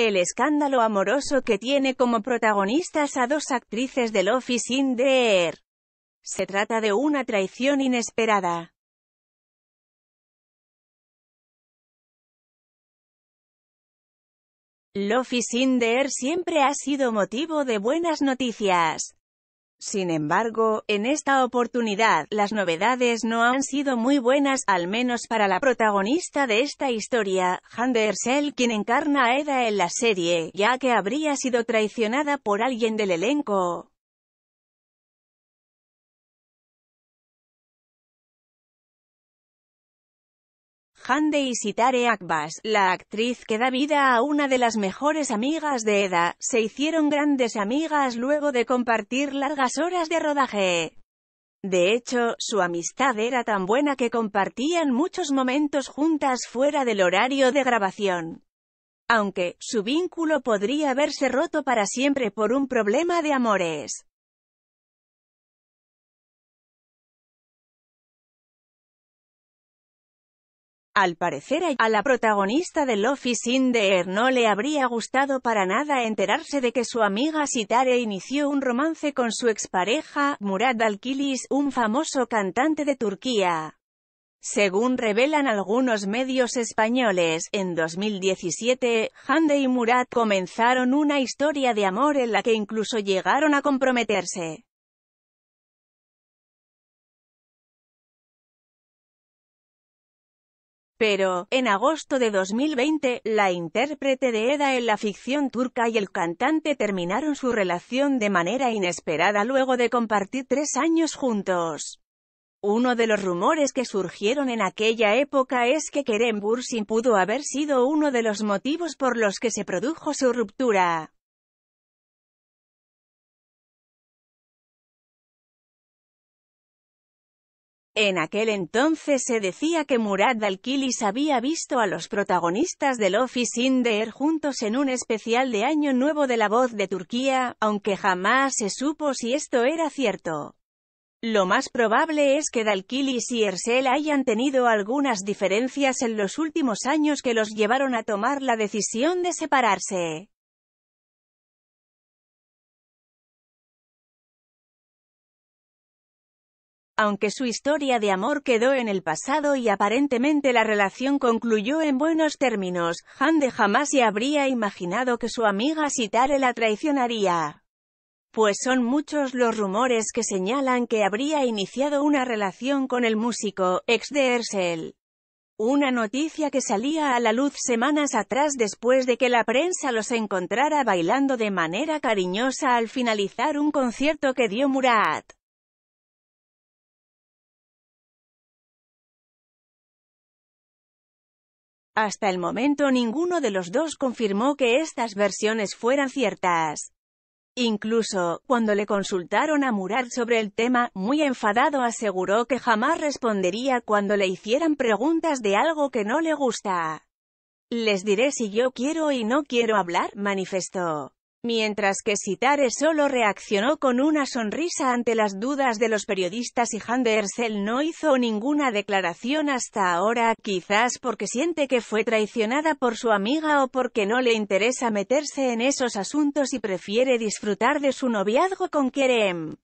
El escándalo amoroso que tiene como protagonistas a dos actrices del Office in the Air. Se trata de una traición inesperada. Loffy in the siempre ha sido motivo de buenas noticias. Sin embargo, en esta oportunidad, las novedades no han sido muy buenas, al menos para la protagonista de esta historia, Hunter quien encarna a Eda en la serie, ya que habría sido traicionada por alguien del elenco. Hande y Sitare Akbas, la actriz que da vida a una de las mejores amigas de Eda, se hicieron grandes amigas luego de compartir largas horas de rodaje. De hecho, su amistad era tan buena que compartían muchos momentos juntas fuera del horario de grabación. Aunque, su vínculo podría haberse roto para siempre por un problema de amores. Al parecer a la protagonista de office is in the Air no le habría gustado para nada enterarse de que su amiga Sitare inició un romance con su expareja, Murat Alkilis, un famoso cantante de Turquía. Según revelan algunos medios españoles, en 2017, Hande y Murat comenzaron una historia de amor en la que incluso llegaron a comprometerse. Pero, en agosto de 2020, la intérprete de Eda en la ficción turca y el cantante terminaron su relación de manera inesperada luego de compartir tres años juntos. Uno de los rumores que surgieron en aquella época es que Kerem Bursin pudo haber sido uno de los motivos por los que se produjo su ruptura. En aquel entonces se decía que Murad Dalkilis había visto a los protagonistas del Office in the Air juntos en un especial de Año Nuevo de La Voz de Turquía, aunque jamás se supo si esto era cierto. Lo más probable es que Dalkilis y Ersel hayan tenido algunas diferencias en los últimos años que los llevaron a tomar la decisión de separarse. Aunque su historia de amor quedó en el pasado y aparentemente la relación concluyó en buenos términos, Hande jamás se habría imaginado que su amiga Sitare la traicionaría. Pues son muchos los rumores que señalan que habría iniciado una relación con el músico, ex de Ersel. Una noticia que salía a la luz semanas atrás después de que la prensa los encontrara bailando de manera cariñosa al finalizar un concierto que dio Murat. Hasta el momento ninguno de los dos confirmó que estas versiones fueran ciertas. Incluso, cuando le consultaron a Murad sobre el tema, muy enfadado aseguró que jamás respondería cuando le hicieran preguntas de algo que no le gusta. Les diré si yo quiero y no quiero hablar, manifestó. Mientras que Sitare solo reaccionó con una sonrisa ante las dudas de los periodistas y Handersel no hizo ninguna declaración hasta ahora, quizás porque siente que fue traicionada por su amiga o porque no le interesa meterse en esos asuntos y prefiere disfrutar de su noviazgo con Kerem.